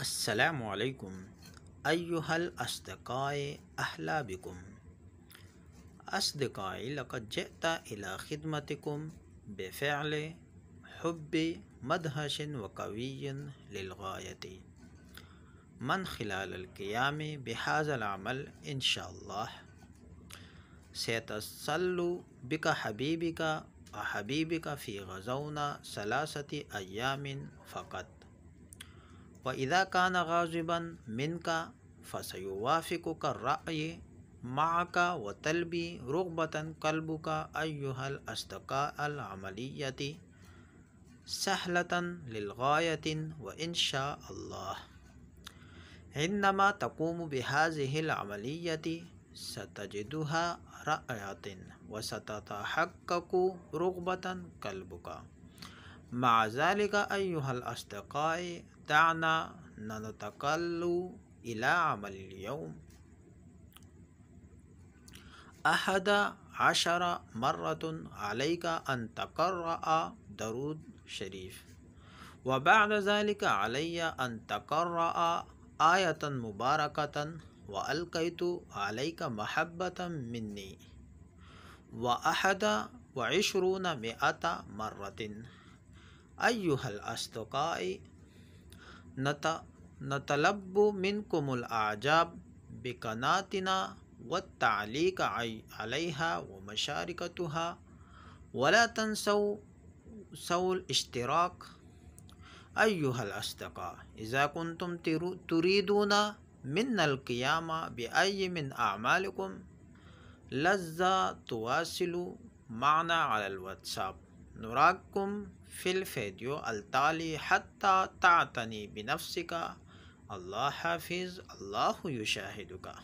السلام عليكم أيها الأصدقاء أهلا بكم أصدقائي لقد جئت إلى خدمتكم بفعل حب مدهش وقوي للغاية من خلال القيام بهذا العمل إن شاء الله سيتصل بك حبيبك وحبيبك في غزونا ثلاثة أيام فقط وإذا كان غاضبا منك فسيوافقك الرأي معك وتلبي رغبة قلبك أيها الأصدقاء العملية سهلة للغاية وإن شاء الله عندما تقوم بهذه العملية ستجدها رأية وستتحقق رغبة قلبك مع ذلك أيها الأصدقاء دعنا ننتقل إلى عمل اليوم أحد عشر مرة عليك أن تقرأ درود شريف وبعد ذلك علي أن تقرأ آية مباركة وألقيت عليك محبة مني وأحد وعشرون مئة مرة أيها الأصدقاء نتلب منكم الأعجاب بقناتنا والتعليق عليها ومشاركتها ولا تنسوا الاشتراك أيها الأصدقاء إذا كنتم تريدون منا القيام بأي من أعمالكم لذا تواصلوا معنا على الواتساب نراكم في الفيديو التالي حتى تعتني بنفسك الله حافظ الله يشاهدك